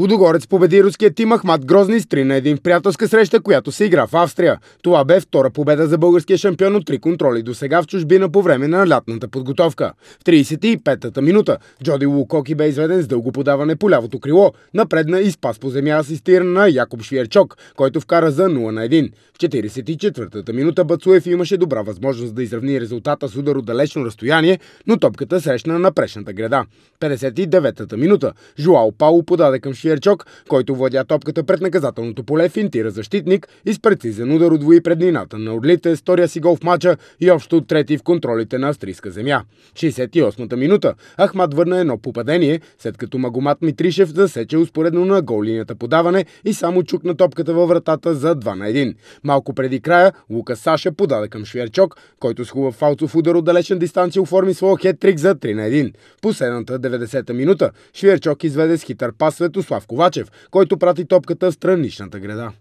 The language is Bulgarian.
Лудогорец победи руският тим Ахмат Грозни с 3 на 1 в приятелска среща, която се игра в Австрия. Това бе втора победа за българския шампион от три контроли до сега в чужбина по време на лятната подготовка. В 35-та минута Джоди Лукоки бе изведен с дълго подаване по лявото крило, напредна и спас по земя асистиран на Якоб Швиерчок, който вкара за 0 на 1. В 44-та минута Бацуев имаше добра възможност да изравни резултата с удар от далечно разстояние, но топката срещна на прешната града. 59-та минута Жуал Пао подаде към Швиерчок Сирчок, който владя топката пред наказателното поле, финтира защитник и с прецизен удар удвои преднината на орлите, стория си гол в мача и общо трети в контролите на австрийска земя. 68-та минута Ахмад върна едно попадение, след като Магомат Митришев засече успоредно на голинията подаване и само чукна топката във вратата за 2 на 1. Малко преди края Лука Саша подаде към Швиерчок, който с хубав фалцов удар от далечен дистанция оформи своя хеттрик за 3 на 1. Последната 90-та минута Швиерчок изведе с хитър пас след Борислав Ковачев, който прати топката в страничната града.